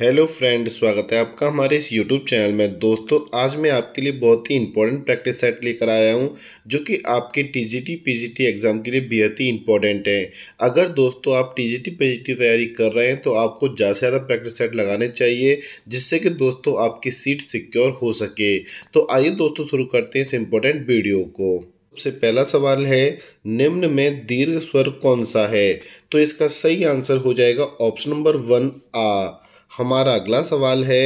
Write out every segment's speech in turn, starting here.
hello friend स्वागत है आपका हमारे इस यूट्यूब चैनल में दोस्तों आज मैं आपके लिए बहुत ही इंपॉर्टेंट प्रैक्टिस सेट लेकर आया हूं जो कि आपके टीजीटी पीजीटी एग्ज़ाम के लिए बेहद ही इंपॉर्टेंट है अगर दोस्तों आप टीजीटी पीजीटी तैयारी कर रहे हैं तो आपको ज़्यादा से ज़्यादा प्रैक्टिस सेट लगाने चाहिए जिससे कि दोस्तों आपकी सीट सिक्योर हो सके तो आइए दोस्तों शुरू करते हैं इस इम्पोर्टेंट वीडियो को सबसे पहला सवाल है निम्न में दीर्घ स्वर कौन सा है तो इसका सही आंसर हो जाएगा ऑप्शन नंबर वन आ हमारा अगला सवाल है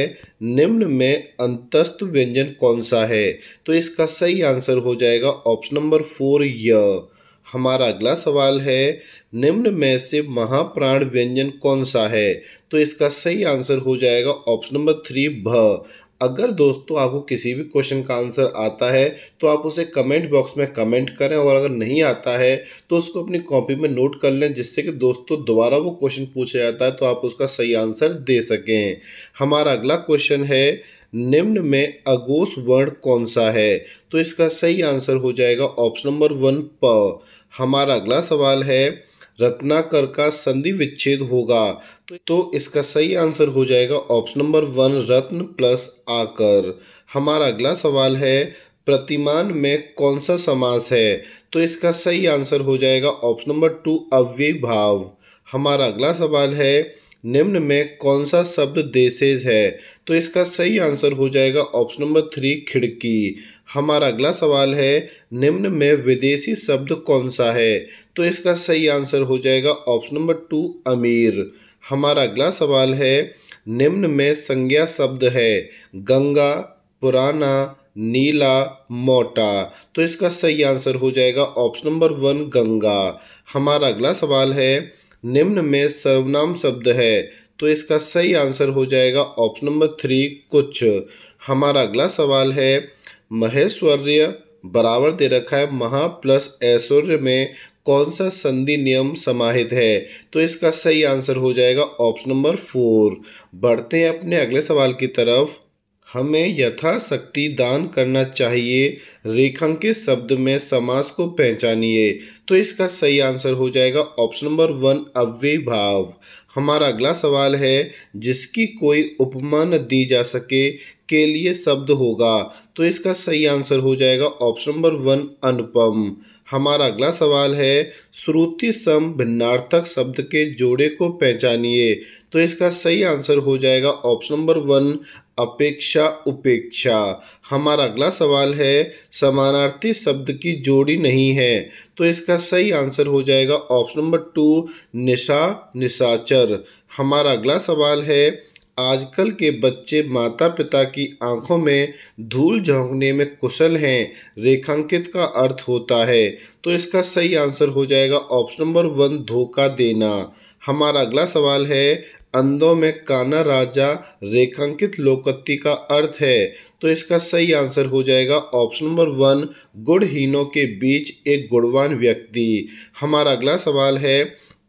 निम्न में अंतस्थ व्यंजन कौन सा है तो इसका सही आंसर हो जाएगा ऑप्शन नंबर फोर य हमारा अगला सवाल है निम्न में से महाप्राण व्यंजन कौन सा है तो इसका सही आंसर हो जाएगा ऑप्शन नंबर थ्री भ अगर दोस्तों आपको किसी भी क्वेश्चन का आंसर आता है तो आप उसे कमेंट बॉक्स में कमेंट करें और अगर नहीं आता है तो उसको अपनी कॉपी में नोट कर लें जिससे कि दोस्तों दोबारा वो क्वेश्चन पूछा जाता है तो आप उसका सही आंसर दे सकें हमारा अगला क्वेश्चन है निम्न में अगोस वर्ण कौन सा है तो इसका सही आंसर हो जाएगा ऑप्शन नंबर वन प हमारा अगला सवाल है रत्नाकर का संधि विच्छेद होगा तो इसका सही आंसर हो जाएगा ऑप्शन नंबर वन रत्न प्लस आकर हमारा अगला सवाल है प्रतिमान में कौन सा समास है तो इसका सही आंसर हो जाएगा ऑप्शन नंबर टू अव्यय भाव हमारा अगला सवाल है निम्न में कौन सा शब्द देसेज है तो इसका सही आंसर हो जाएगा ऑप्शन नंबर थ्री खिड़की हमारा अगला सवाल है निम्न में विदेशी शब्द कौन सा है तो इसका सही आंसर हो जाएगा ऑप्शन नंबर टू अमीर हमारा अगला सवाल है निम्न में संज्ञा शब्द है गंगा पुराना नीला मोटा तो इसका सही आंसर हो जाएगा ऑप्शन नंबर वन गंगा हमारा अगला सवाल है निम्न में सर्वनाम शब्द है तो इसका सही आंसर हो जाएगा ऑप्शन नंबर थ्री कुछ हमारा अगला सवाल है महेश्वर्य बराबर दे रखा है महा प्लस ऐश्वर्य में कौन सा संधि नियम समाहित है तो इसका सही आंसर हो जाएगा ऑप्शन नंबर फोर बढ़ते हैं अपने अगले सवाल की तरफ हमें यथाशक्ति दान करना चाहिए रेखांकित शब्द में समास को पहचानिए तो इसका सही आंसर हो जाएगा ऑप्शन नंबर वन अव्य भाव हमारा अगला सवाल है जिसकी कोई उपमा न दी जा सके के लिए शब्द होगा तो इसका सही आंसर हो जाएगा ऑप्शन नंबर वन अनुपम हमारा अगला सवाल है श्रुति सम भिन्नार्थक शब्द के जोड़े को पहचानिए तो इसका सही आंसर हो जाएगा ऑप्शन नंबर वन अपेक्षा उपेक्षा हमारा अगला सवाल है समानार्थी शब्द की जोड़ी नहीं है तो इसका सही आंसर हो जाएगा ऑप्शन नंबर टू निशा निशाचर हमारा अगला सवाल है आजकल के बच्चे माता पिता की आंखों में धूल झोंकने में कुशल हैं रेखांकित का अर्थ होता है तो इसका सही आंसर हो जाएगा ऑप्शन नंबर वन धोखा देना हमारा अगला सवाल है अंधों में काना राजा रेखांकित लोकत्ति का अर्थ है तो इसका सही आंसर हो जाएगा ऑप्शन नंबर वन गुड़हीनों के बीच एक गुणवान व्यक्ति हमारा अगला सवाल है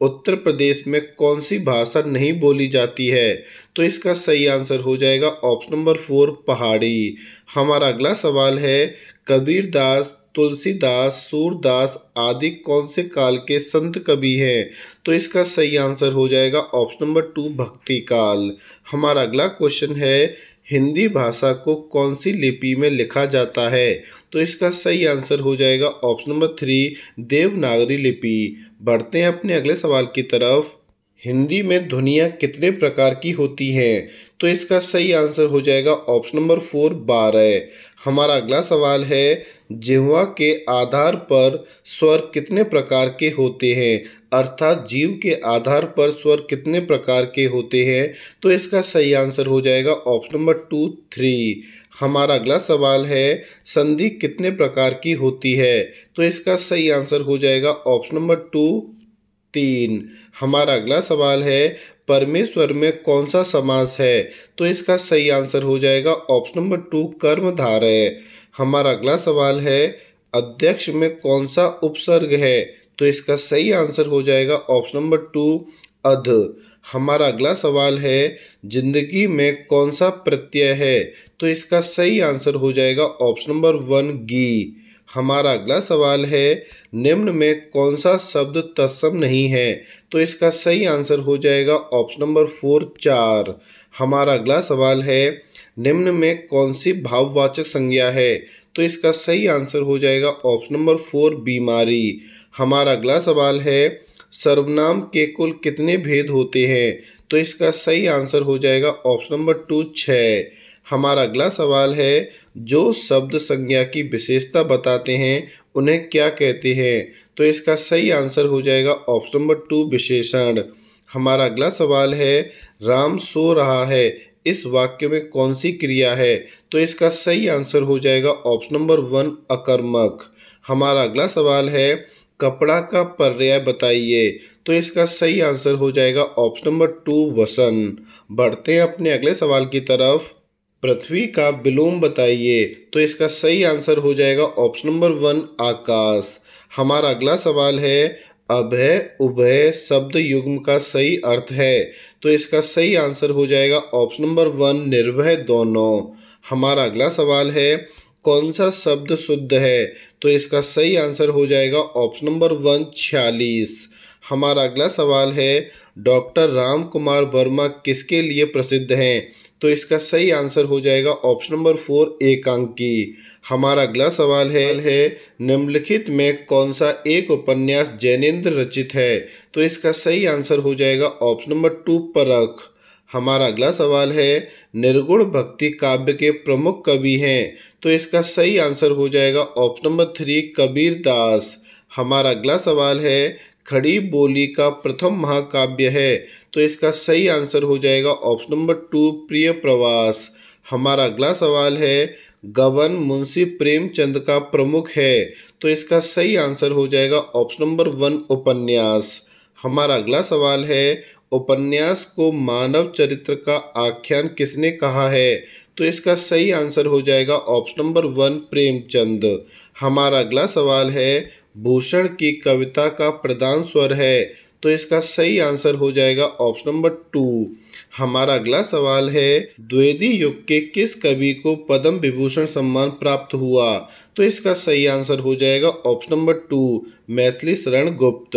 उत्तर प्रदेश में कौन सी भाषा नहीं बोली जाती है तो इसका सही आंसर हो जाएगा ऑप्शन नंबर फोर पहाड़ी हमारा अगला सवाल है कबीरदास तुलसीदास सूरदास आदि कौन से काल के संत कवि हैं तो इसका सही आंसर हो जाएगा ऑप्शन नंबर टू भक्ति काल हमारा अगला क्वेश्चन है हिंदी भाषा को कौन सी लिपि में लिखा जाता है तो इसका सही आंसर हो जाएगा ऑप्शन नंबर थ्री देवनागरी लिपि बढ़ते हैं अपने अगले सवाल की तरफ हिंदी में ध्वनियाँ कितने प्रकार की होती हैं तो इसका सही आंसर हो जाएगा ऑप्शन नंबर फोर बारह हमारा अगला सवाल है जिहवा के आधार पर स्वर कितने प्रकार के होते हैं अर्थात जीव के आधार पर स्वर कितने प्रकार के होते हैं तो इसका सही आंसर हो जाएगा ऑप्शन नंबर टू थ्री हमारा अगला सवाल है संधि कितने प्रकार की होती है तो इसका सही आंसर हो जाएगा ऑप्शन नंबर टू तीन हमारा अगला सवाल है परमेश्वर में कौन सा समास है तो इसका सही आंसर हो जाएगा ऑप्शन नंबर टू कर्म धारय हमारा अगला सवाल है अध्यक्ष में कौन सा उपसर्ग है तो इसका सही आंसर हो जाएगा ऑप्शन नंबर टू अध हमारा अगला सवाल है जिंदगी में कौन सा प्रत्यय है तो इसका सही आंसर हो जाएगा ऑप्शन नंबर वन गी हमारा अगला सवाल है निम्न में कौन सा शब्द तत्सम नहीं है तो इसका सही आंसर हो जाएगा ऑप्शन नंबर फोर चार हमारा अगला सवाल है निम्न में कौन सी भाववाचक संज्ञा है तो इसका सही आंसर हो जाएगा ऑप्शन नंबर फोर बीमारी हमारा अगला सवाल है सर्वनाम के कुल कितने भेद होते हैं तो इसका सही आंसर हो जाएगा ऑप्शन नंबर टू छः हमारा अगला सवाल है जो शब्द संज्ञा की विशेषता बताते हैं उन्हें क्या कहते हैं तो इसका सही आंसर हो जाएगा ऑप्शन नंबर टू विशेषण हमारा अगला सवाल है राम सो रहा है इस वाक्य में कौन सी क्रिया है तो इसका सही आंसर हो जाएगा ऑप्शन नंबर वन अकर्मक हमारा अगला सवाल है कपड़ा का पर्याय बताइए तो इसका सही आंसर हो जाएगा ऑप्शन नंबर टू वसन बढ़ते हैं अपने अगले सवाल की तरफ पृथ्वी का विलोम बताइए तो इसका सही आंसर हो जाएगा ऑप्शन नंबर वन आकाश हमारा अगला सवाल है अभय उभय शब्द युग्म का सही अर्थ है तो इसका सही आंसर हो जाएगा ऑप्शन नंबर वन निर्भय दोनों हमारा अगला सवाल है कौन सा शब्द शुद्ध है तो इसका सही आंसर हो जाएगा ऑप्शन नंबर वन छियालीस हमारा अगला सवाल है डॉक्टर राम कुमार वर्मा किसके लिए प्रसिद्ध हैं तो इसका सही आंसर हो जाएगा ऑप्शन नंबर फोर एकांकी हमारा अगला सवाल है हाँ है निम्नलिखित में कौन सा एक उपन्यास जैनेन्द्र रचित है तो इसका सही आंसर हो जाएगा ऑप्शन नंबर टू परख हमारा अगला सवाल है निर्गुण भक्ति काव्य के प्रमुख कवि हैं तो इसका सही आंसर हो जाएगा option number three Kabir Das हमारा अगला सवाल है खड़ी बोली का प्रथम महाकाव्य है तो इसका सही आंसर हो जाएगा ऑप्शन नंबर टू प्रिय प्रवास हमारा अगला सवाल है गबन मुंशी प्रेमचंद का प्रमुख है तो इसका सही आंसर हो जाएगा ऑप्शन नंबर वन उपन्यास हमारा अगला सवाल है उपन्यास को मानव चरित्र का आख्यान किसने कहा है तो इसका सही आंसर हो जाएगा ऑप्शन नंबर वन प्रेमचंद हमारा अगला सवाल है भूषण की कविता का प्रधान स्वर है तो इसका सही आंसर हो जाएगा ऑप्शन नंबर टू हमारा अगला सवाल है द्वेदी युग के किस कवि को पद्म विभूषण सम्मान प्राप्त हुआ तो इसका सही आंसर हो जाएगा ऑप्शन नंबर टू मैथिली शरण गुप्त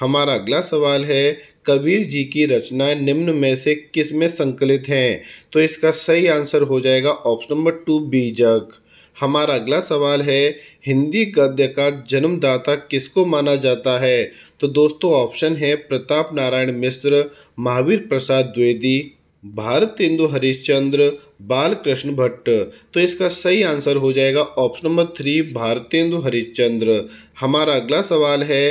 हमारा अगला सवाल है कबीर जी की रचनाएं निम्न में से किस में संकलित हैं तो इसका सही आंसर हो जाएगा ऑप्शन नंबर टू बीजक हमारा अगला सवाल है हिंदी गद्य का जन्मदाता किसको माना जाता है तो दोस्तों ऑप्शन है प्रताप नारायण मिश्र महावीर प्रसाद द्विवेदी भारत इंदु हरिश्चंद्र बालकृष्ण भट्ट तो इसका सही आंसर हो जाएगा option number three Bharatendu Harishchandra हमारा अगला सवाल है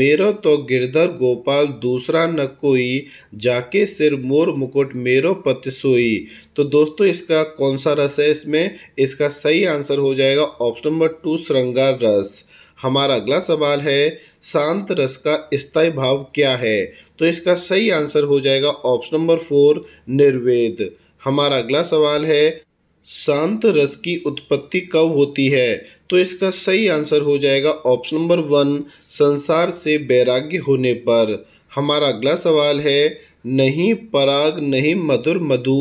मेरो तो गिरधर गोपाल दूसरा न कोई जाके सिर मोर मुकुट मेरो पति सोई तो दोस्तों इसका कौन सा रस है इसमें इसका सही आंसर हो जाएगा ऑप्शन नंबर टू श्रृंगार रस हमारा अगला सवाल है शांत रस का स्थायी भाव क्या है तो इसका सही आंसर हो जाएगा ऑप्शन नंबर फोर निर्वेद हमारा अगला सवाल है शांत रस की उत्पत्ति कब होती है तो इसका सही आंसर हो जाएगा ऑप्शन नंबर वन संसार से वैराग्य होने पर हमारा अगला सवाल है नहीं पराग नहीं मधुर मधु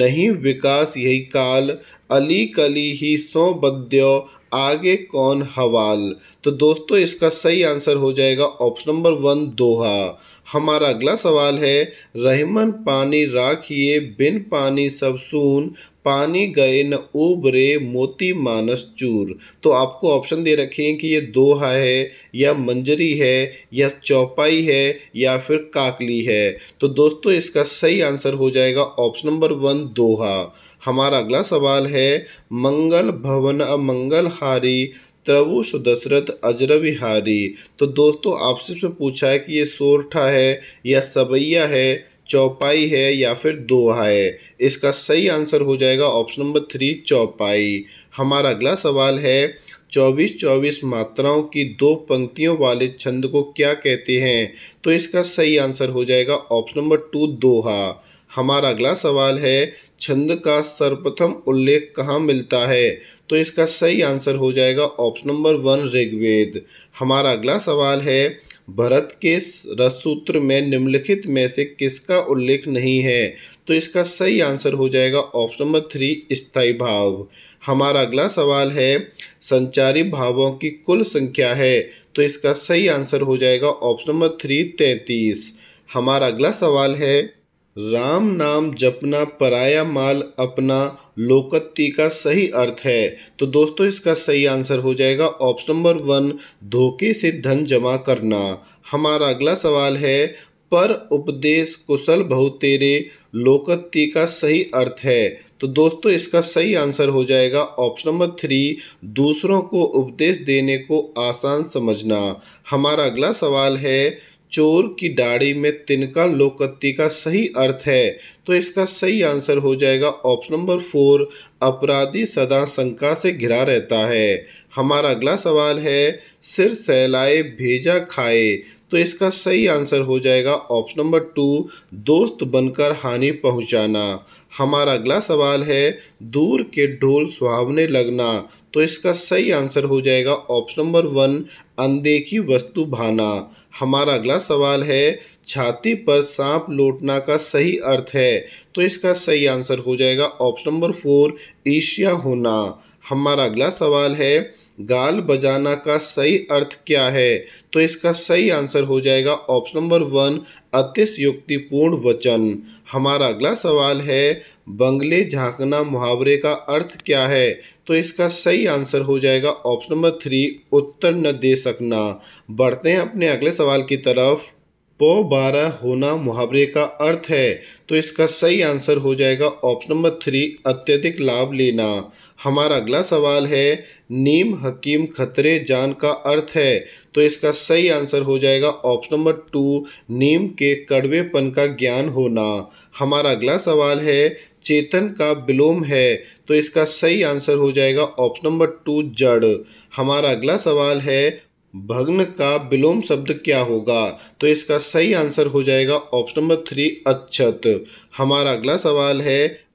नहीं विकास यही काल अली कली ही सो बद्यो आगे कौन हवाल तो दोस्तों इसका सही आंसर हो जाएगा ऑप्शन नंबर वन दोहा हमारा अगला सवाल है रहमन पानी राखिए बिन पानी सब सुन पानी गए न उबरे मोती मानस चूर तो आपको ऑप्शन दे रखे हैं कि ये दोहा है या मंजरी है या चौपाई है या या फिर काकली है तो दोस्तों इसका सही आंसर हो जाएगा ऑप्शन नंबर वन दोहा हमारा अगला सवाल है मंगल भवन अमंगल हारी त्रवुष दशरथ अजरविहारी तो दोस्तों आपसे पूछा है कि ये सोरठा है या सबैया है चौपाई है या फिर दोहा है इसका सही आंसर हो जाएगा ऑप्शन नंबर थ्री चौपाई हमारा अगला सवाल है चौबीस चौबीस मात्राओं की दो पंक्तियों वाले छंद को क्या कहते हैं तो इसका सही आंसर हो जाएगा ऑप्शन नंबर टू दोहा हमारा अगला सवाल है छंद का सर्वप्रथम उल्लेख कहाँ मिलता है तो इसका सही आंसर हो जाएगा ऑप्शन नंबर वन ऋग्वेद हमारा अगला सवाल है भरत के सूत्र में निम्नलिखित में से किसका उल्लेख नहीं है तो इसका सही आंसर हो जाएगा ऑप्शन नंबर थ्री स्थायी भाव हमारा अगला सवाल है संचारी भावों की कुल संख्या है तो इसका सही आंसर हो जाएगा ऑप्शन नंबर थ्री तैंतीस हमारा अगला सवाल है राम नाम जपना पराया माल अपना लोकत्ति का सही अर्थ है तो दोस्तों इसका सही आंसर हो जाएगा ऑप्शन नंबर वन धोखे से धन जमा करना हमारा अगला सवाल है पर उपदेश कुशल बहु तेरे लोकत्ति का सही अर्थ है तो दोस्तों इसका सही आंसर हो जाएगा ऑप्शन नंबर थ्री दूसरों को उपदेश देने को आसान समझना हमारा अगला सवाल है चोर की दाढ़ी में तिनका लोकत्ती का सही अर्थ है तो इसका सही आंसर हो जाएगा ऑप्शन नंबर फोर अपराधी सदा शंका से घिरा रहता है हमारा अगला सवाल है सिर सहलाए भेजा खाए तो इसका सही आंसर हो जाएगा ऑप्शन नंबर टू दोस्त बनकर हानि पहुंचाना हमारा अगला सवाल है दूर के ढोल सुहावने लगना तो इसका सही आंसर हो जाएगा ऑप्शन नंबर वन अनदेखी वस्तु भाना हमारा अगला सवाल है छाती पर सांप लौटना का सही अर्थ है तो इसका सही आंसर हो जाएगा ऑप्शन नंबर फोर ईशिया होना हमारा अगला सवाल है गाल बजाना का सही अर्थ क्या है तो इसका सही आंसर हो जाएगा ऑप्शन नंबर वन अतिशयोक्तिपूर्ण वचन हमारा अगला सवाल है बंगले झांकना मुहावरे का अर्थ क्या है तो इसका सही आंसर हो जाएगा ऑप्शन नंबर थ्री उत्तर न दे सकना बढ़ते हैं अपने अगले सवाल की तरफ पौ बारह होना मुहावरे का अर्थ है तो इसका सही आंसर हो जाएगा ऑप्शन नंबर थ्री अत्यधिक लाभ लेना हमारा अगला सवाल है नीम हकीम खतरे जान का अर्थ है तो इसका सही आंसर हो जाएगा ऑप्शन नंबर टू नीम के कड़वेपन का ज्ञान होना हमारा अगला सवाल है चेतन का विलोम है तो इसका सही आंसर हो जाएगा ऑप्शन नंबर टू जड़ हमारा अगला सवाल है भग्न का विलोम शब्द क्या होगा तो इसका सही आंसर हो जाएगा ऑप्शन नंबर थ्री अक्षत हमारा अगला सवाल है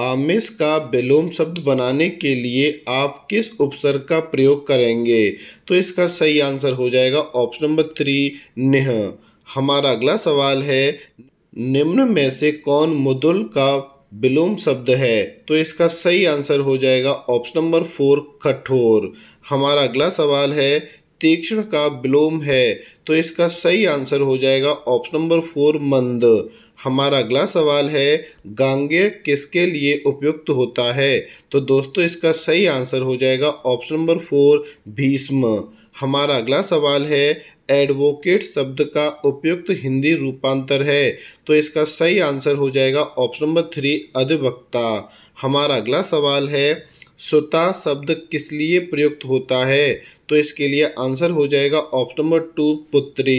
आमिष का विलोम शब्द बनाने के लिए आप किस उपसर्ग का प्रयोग करेंगे तो इसका सही आंसर हो जाएगा ऑप्शन नंबर थ्री निह हमारा अगला सवाल है निम्न में से कौन मुदुल का विलोम शब्द है तो इसका सही आंसर हो जाएगा ऑप्शन नंबर फोर कठोर हमारा अगला सवाल है तीक्ष्ण का विलोम है तो इसका सही आंसर हो जाएगा ऑप्शन नंबर फोर मंद हमारा अगला सवाल है गांगे किसके लिए उपयुक्त होता है तो दोस्तों इसका सही आंसर हो जाएगा ऑप्शन नंबर फोर भीष्म हमारा अगला सवाल है एडवोकेट शब्द का उपयुक्त हिंदी रूपांतर है तो इसका सही आंसर हो जाएगा ऑप्शन नंबर थ्री अधिवक्ता हमारा अगला सवाल है सुता शब्द किस लिए प्रयुक्त होता है तो इसके लिए आंसर हो जाएगा ऑप्शन नंबर टू पुत्री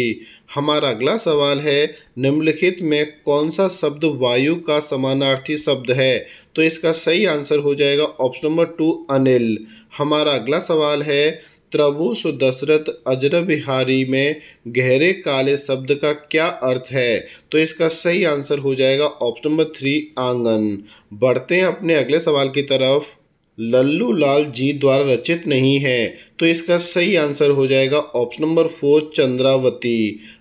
हमारा अगला सवाल है निम्नलिखित में कौन सा शब्द वायु का समानार्थी शब्द है तो इसका सही आंसर हो जाएगा ऑप्शन नंबर टू अनिल हमारा अगला सवाल है त्रभु सुदशरथ अजर बिहारी में गहरे काले शब्द का क्या अर्थ है तो इसका सही आंसर हो जाएगा ऑप्शन नंबर थ्री आंगन बढ़ते हैं अपने अगले सवाल की तरफ लल्लू लाल जी द्वारा रचित नहीं है तो इसका सही आंसर हो जाएगा ऑप्शन नंबर फोर चंद्रावती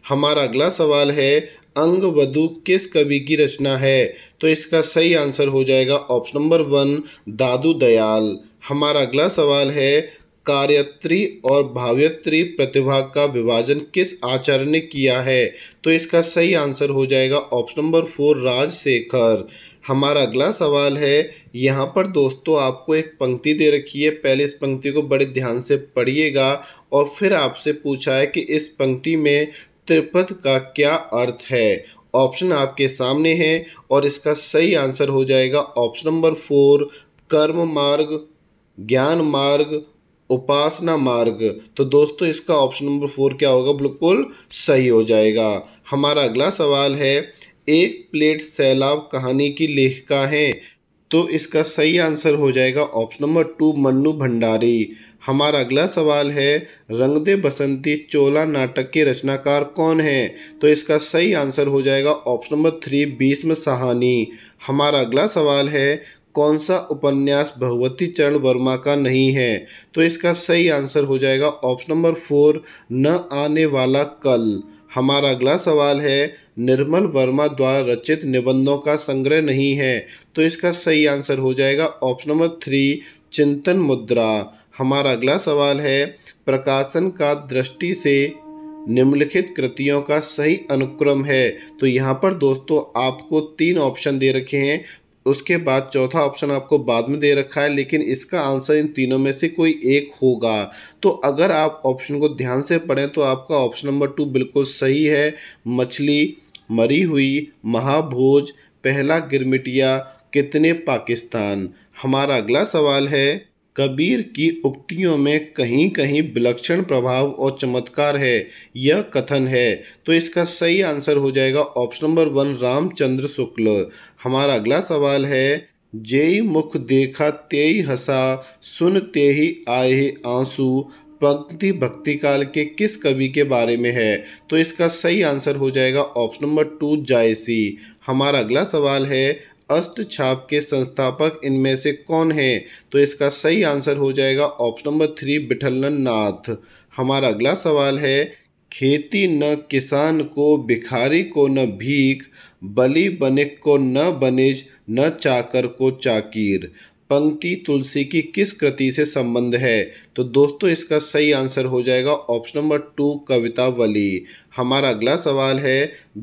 हमारा अगला सवाल है अंग वधु किस कवि की रचना है तो इसका सही आंसर हो जाएगा option number one Dadu Dayal हमारा अगला सवाल है कार्यत्री और भाव्यत्री प्रतिभा का विभाजन किस आचार्य ने किया है तो इसका सही आंसर हो जाएगा ऑप्शन नंबर फोर राजशेखर हमारा अगला सवाल है यहाँ पर दोस्तों आपको एक पंक्ति दे रखी है पहले इस पंक्ति को बड़े ध्यान से पढ़िएगा और फिर आपसे पूछा है कि इस पंक्ति में त्रिपद का क्या अर्थ है ऑप्शन आपके सामने है और इसका सही आंसर हो जाएगा ऑप्शन नंबर फोर कर्म मार्ग ज्ञान मार्ग उपासना मार्ग तो दोस्तों इसका ऑप्शन नंबर फोर क्या होगा बिल्कुल सही हो जाएगा हमारा अगला सवाल है एक प्लेट सैलाब कहानी की लेखिका है तो इसका सही आंसर हो जाएगा option number two Mannu Bhandari हमारा अगला सवाल है रंगदे बसंती चोला नाटक के रचनाकार कौन है तो इसका सही आंसर हो जाएगा ऑप्शन नंबर थ्री बीसम सहानी हमारा अगला सवाल है कौन सा उपन्यास भगवती चरण वर्मा का नहीं है तो इसका सही आंसर हो जाएगा ऑप्शन नंबर फोर न आने वाला कल हमारा अगला सवाल है निर्मल वर्मा द्वारा रचित निबंधों का संग्रह नहीं है तो इसका सही आंसर हो जाएगा ऑप्शन नंबर थ्री चिंतन मुद्रा हमारा अगला सवाल है प्रकाशन का दृष्टि से निम्नलिखित कृतियों का सही अनुक्रम है तो यहाँ पर दोस्तों आपको तीन ऑप्शन दे रखे हैं उसके बाद चौथा ऑप्शन आपको बाद में दे रखा है लेकिन इसका आंसर इन तीनों में से कोई एक होगा तो अगर आप ऑप्शन को ध्यान से पढ़ें तो आपका ऑप्शन नंबर टू बिल्कुल सही है मछली मरी हुई महाभोज पहला गिरमिटिया कितने पाकिस्तान हमारा अगला सवाल है कबीर की उक्तियों में कहीं कहीं विलक्षण प्रभाव और चमत्कार है यह कथन है तो इसका सही आंसर हो जाएगा option number one Ramchandra Shukla हमारा अगला सवाल है जेई मुख देखा तेई सुन सुनते ही आए आंसू पंक्ति भक्ति काल के किस कवि के बारे में है तो इसका सही आंसर हो जाएगा ऑप्शन नंबर टू जायसी हमारा अगला सवाल है अष्ट छाप के संस्थापक इनमें से कौन हैं तो इसका सही आंसर हो जाएगा option number three Bithalan Nath हमारा अगला सवाल है खेती न किसान को भिखारी को न भीख बलि बनिक को न बनिज न चाकर को चाकीर पंक्ति तुलसी की किस कृति से संबंध है तो दोस्तों इसका सही आंसर हो जाएगा option number two Kavitavali हमारा अगला सवाल है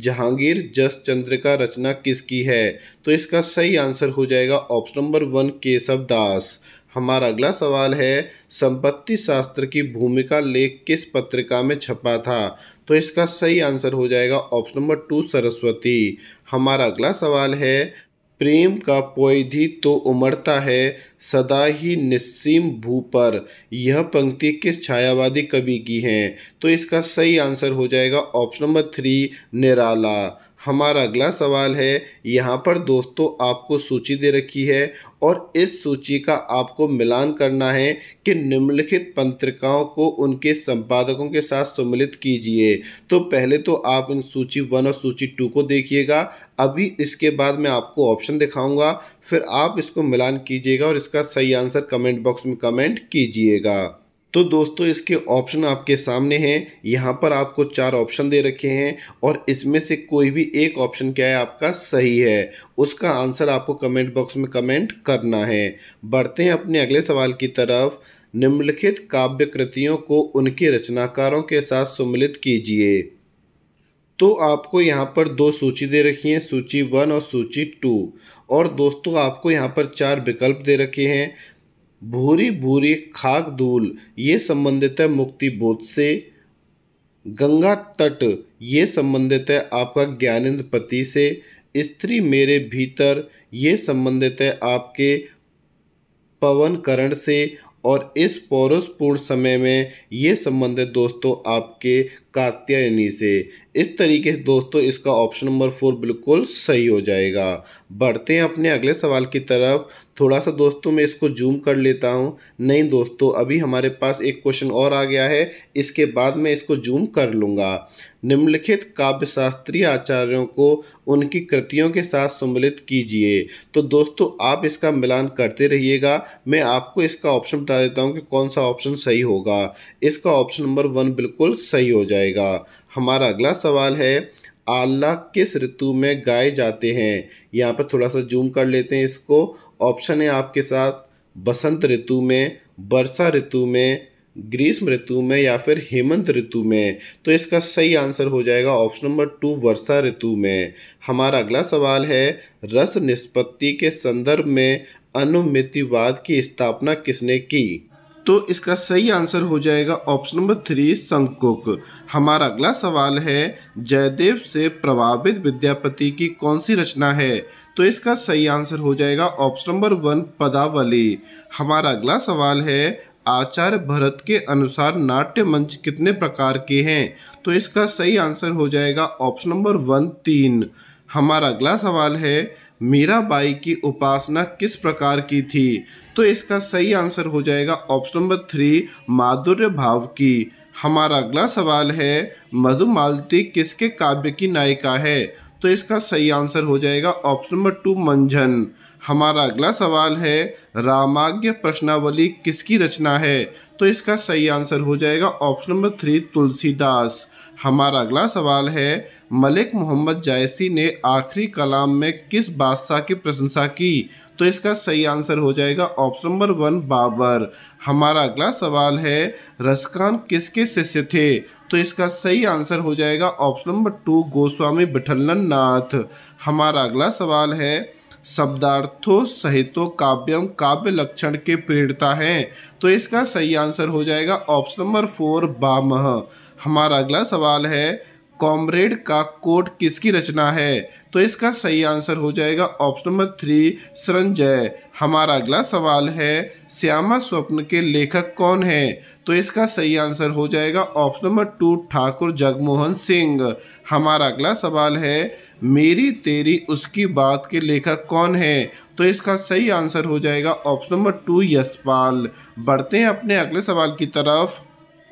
जहांगीर जस चंद्र का रचना किसकी है तो इसका सही आंसर हो जाएगा option number one Keshav Das हमारा अगला सवाल है संपत्ति शास्त्र की भूमिका लेख किस पत्रिका में छपा था तो इसका सही आंसर हो जाएगा ऑप्शन नंबर टू सरस्वती हमारा अगला सवाल है प्रेम का पोधि तो उमड़ता है सदा ही निस्सीम भू पर यह पंक्ति किस छायावादी कवि की है तो इसका सही आंसर हो जाएगा ऑप्शन नंबर थ्री निराला हमारा अगला सवाल है यहाँ पर दोस्तों आपको सूची दे रखी है और इस सूची का आपको मिलान करना है कि निम्नलिखित पत्रिकाओं को उनके संपादकों के साथ सम्मिलित कीजिए तो पहले तो आप इन सूची वन और सूची टू को देखिएगा अभी इसके बाद मैं आपको ऑप्शन दिखाऊंगा फिर आप इसको मिलान कीजिएगा और इसका सही आंसर कमेंट बॉक्स में कमेंट कीजिएगा तो दोस्तों इसके ऑप्शन आपके सामने हैं यहाँ पर आपको चार ऑप्शन दे रखे हैं और इसमें से कोई भी एक ऑप्शन क्या है आपका सही है उसका आंसर आपको कमेंट बॉक्स में कमेंट करना है बढ़ते हैं अपने अगले सवाल की तरफ निम्नलिखित काव्य कृतियों को उनके रचनाकारों के साथ सम्मिलित कीजिए तो आपको यहाँ पर दो सूची दे रखी हैं सूची वन और सूची टू और दोस्तों आपको यहाँ पर चार विकल्प दे रखे हैं भूरी भूरी खाक धूल ये संबंधित है मुक्ति बोध से गंगा तट ये संबंधित है आपका ज्ञानेन्द्र पति से स्त्री मेरे भीतर ये संबंधित है आपके पवन करण से और इस पौरुषपूर्ण समय में ये संबंधित दोस्तों आपके कात्यायनी से इस तरीके से दोस्तों इसका ऑप्शन नंबर फोर बिल्कुल सही हो जाएगा बढ़ते हैं अपने अगले सवाल की तरफ थोड़ा सा दोस्तों मैं इसको जूम कर लेता हूँ नहीं दोस्तों अभी हमारे पास एक क्वेश्चन और आ गया है इसके बाद मैं इसको जूम कर लूँगा निम्नलिखित काव्यशास्त्रीय आचार्यों को उनकी कृतियों के साथ सम्मिलित कीजिए तो दोस्तों आप इसका मिलान करते रहिएगा मैं आपको इसका ऑप्शन बता देता हूँ कि कौन सा ऑप्शन सही होगा इसका ऑप्शन नंबर वन बिल्कुल सही हो जाएगा हमारा अगला सवाल है आला किस ऋतु में गाए जाते हैं यहाँ पर थोड़ा सा जूम कर लेते हैं इसको ऑप्शन है आपके साथ बसंत ऋतु में वर्षा ऋतु में ग्रीष्म ऋतु में या फिर हेमंत ऋतु में तो इसका सही आंसर हो जाएगा ऑप्शन नंबर टू वर्षा ऋतु में हमारा अगला सवाल है रस निष्पत्ति के संदर्भ में अनुमितिवाद की स्थापना किसने की तो इसका सही आंसर हो जाएगा ऑप्शन नंबर थ्री संकुक हमारा अगला सवाल है जयदेव से प्रभावित विद्यापति की कौन सी रचना है तो इसका सही आंसर हो जाएगा ऑप्शन नंबर वन पदावली हमारा अगला सवाल है आचार्य भरत के अनुसार नाट्य मंच कितने प्रकार के हैं तो इसका सही आंसर हो जाएगा ऑप्शन नंबर वन तीन हमारा अगला सवाल है मीरा बाई की उपासना किस प्रकार की थी तो इसका सही आंसर हो जाएगा ऑप्शन नंबर थ्री माधुर्य भाव की हमारा अगला सवाल है मधुमालती किसके काव्य की नायिका है तो इसका सही आंसर हो जाएगा ऑप्शन नंबर टू मंझन हमारा अगला सवाल है रामाज्ञ प्रश्नावली किसकी रचना है तो इसका सही आंसर हो जाएगा ऑप्शन नंबर थ्री तुलसीदास हमारा अगला सवाल है मलिक मोहम्मद जायसी ने आखिरी कलाम में किस बादशाह की प्रशंसा की तो इसका सही आंसर हो जाएगा ऑप्शन नंबर वन बाबर हमारा अगला सवाल है रसकान किसके शिष्य थे तो इसका सही आंसर हो जाएगा option number two Goswami Bithallan Nath हमारा अगला सवाल है शब्दार्थों सहितों काव्यम काव्य लक्षण के प्रेरता है तो इसका सही आंसर हो जाएगा ऑप्शन नंबर फोर बामह हमारा अगला सवाल है कॉमरेड का कोट किसकी रचना है तो इसका सही आंसर हो जाएगा ऑप्शन नंबर थ्री संजय हमारा अगला सवाल है श्यामा स्वप्न के लेखक कौन है तो इसका सही आंसर हो जाएगा option number two Thakur Jagmohan Singh हमारा अगला सवाल है मेरी तेरी उसकी बात के लेखक कौन है तो इसका सही आंसर हो जाएगा ऑप्शन नंबर टू यशपाल बढ़ते हैं अपने अगले सवाल की तरफ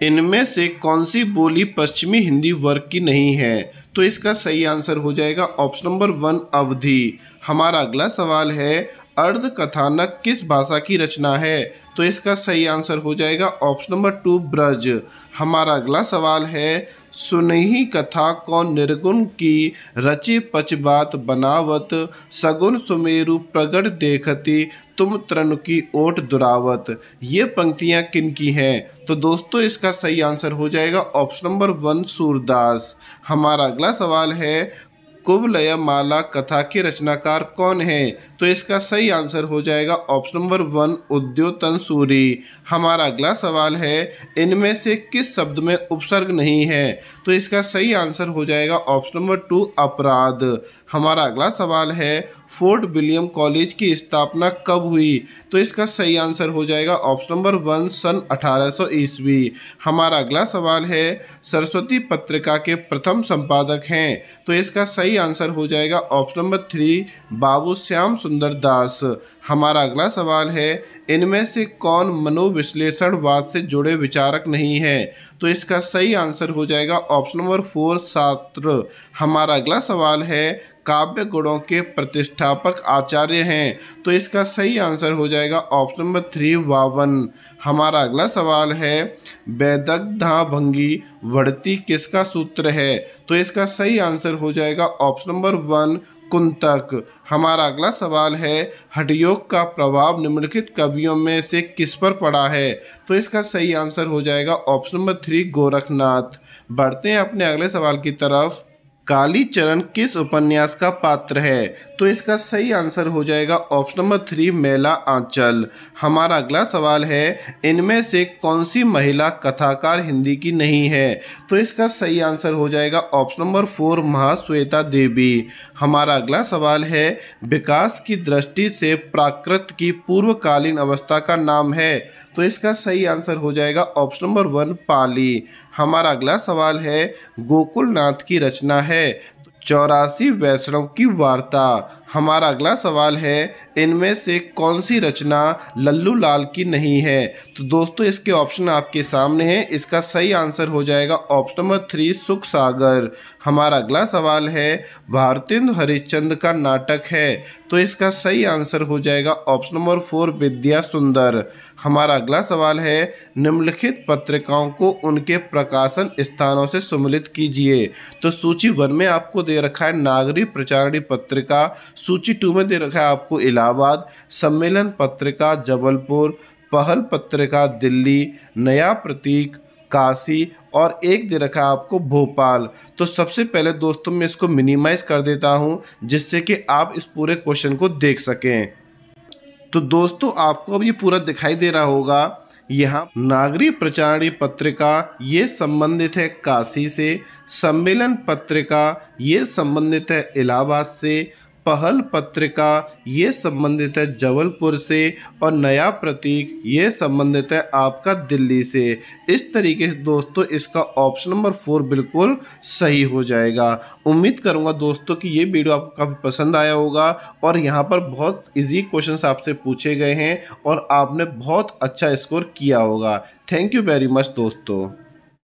इनमें से कौन सी बोली पश्चिमी हिंदी वर्ग की नहीं है तो इसका सही आंसर हो जाएगा ऑप्शन नंबर वन अवधि हमारा अगला सवाल है अर्ध कथानक किस भाषा की रचना है तो इसका सही आंसर हो जाएगा ऑप्शन नंबर टू ब्रज हमारा अगला सवाल है सुनही कथा कौन निर्गुण की पच पचबात बनावत सगुन सुमेरु प्रगट देखती तुम तृण की ओट दुरावत ये पंक्तियाँ किन की हैं तो दोस्तों इसका सही आंसर हो जाएगा ऑप्शन नंबर वन सूरदास हमारा अगला सवाल है कुबलय माला कथा के रचनाकार कौन है तो इसका सही आंसर हो जाएगा option number one Udyotan Suri हमारा अगला सवाल है इनमें से किस शब्द में उपसर्ग नहीं है तो इसका सही आंसर हो जाएगा ऑप्शन नंबर टू अपराध हमारा अगला सवाल है फोर्ट विलियम कॉलेज की स्थापना कब हुई तो इसका सही आंसर हो जाएगा ऑप्शन नंबर वन सन 1800 सौ ईस्वी हमारा अगला सवाल है सरस्वती पत्रिका के प्रथम संपादक हैं तो इसका सही आंसर हो जाएगा option number three Babu Shyam Sundar Das हमारा अगला सवाल है इनमें से कौन मनोविश्लेषणवाद से जुड़े विचारक नहीं है तो इसका सही आंसर हो जाएगा ऑप्शन नंबर फोर सात्र हमारा अगला सवाल है काव्य गुणों के प्रतिष्ठापक आचार्य हैं तो इसका सही आंसर हो जाएगा ऑप्शन नंबर थ्री वावन हमारा अगला सवाल है वैदग्धा भंगी वर्ती किसका सूत्र है तो इसका सही आंसर हो जाएगा ऑप्शन नंबर वन कुंतक हमारा अगला सवाल है हटयोग का प्रभाव निम्नलिखित कवियों में से किस पर पड़ा है तो इसका सही आंसर हो जाएगा ऑप्शन नंबर थ्री गोरखनाथ बढ़ते हैं अपने अगले सवाल की तरफ कालीचरण किस उपन्यास का पात्र है तो इसका सही आंसर हो जाएगा option number three Maila Anchal हमारा अगला सवाल है इनमें से कौन सी महिला कथाकार हिंदी की नहीं है तो इसका सही आंसर हो जाएगा option number four Mahashweta Devi हमारा अगला सवाल है विकास की दृष्टि से प्राकृत की पूर्वकालीन अवस्था का नाम है तो इसका सही आंसर हो जाएगा ऑप्शन नंबर वन पाली हमारा अगला सवाल है गोकुलनाथ की रचना है तो चौरासी वैष्णव की वार्ता हमारा अगला सवाल है इनमें से कौन सी रचना लल्लू लाल की नहीं है तो दोस्तों इसके ऑप्शन आपके सामने हैं इसका सही आंसर हो जाएगा ऑप्शन नंबर थ्री सुख सागर हमारा अगला सवाल है भारतेंदु हरिश्चंद्र का नाटक है तो इसका सही आंसर हो जाएगा ऑप्शन नंबर फोर विद्या सुंदर हमारा अगला सवाल है निम्नलिखित पत्रिकाओं को उनके प्रकाशन स्थानों से सम्मिलित कीजिए तो सूची वन में आपको दे रखा है नागरी प्रचारणी पत्रिका सूची टू में दे रखा है आपको इलाहाबाद सम्मेलन पत्रिका जबलपुर पहल पत्रिका दिल्ली नया प्रतीक काशी और एक दे रखा है आपको भोपाल तो सबसे पहले दोस्तों मैं इसको मिनिमाइज़ कर देता हूँ जिससे कि आप इस पूरे क्वेश्चन को देख सकें तो दोस्तों आपको अब ये पूरा दिखाई दे रहा होगा यहाँ नागरी प्रचारणी पत्रिका ये संबंधित है काशी से सम्मेलन पत्रिका ये संबंधित है इलाहाबाद से पहल पत्रिका ये संबंधित है जबलपुर से और नया प्रतीक ये संबंधित है आपका दिल्ली से इस तरीके से दोस्तों इसका ऑप्शन नंबर फोर बिल्कुल सही हो जाएगा उम्मीद करूंगा दोस्तों कि ये वीडियो आपको काफ़ी पसंद आया होगा और यहाँ पर बहुत इजी क्वेश्चन आपसे पूछे गए हैं और आपने बहुत अच्छा स्कोर किया होगा थैंक यू वेरी मच दोस्तों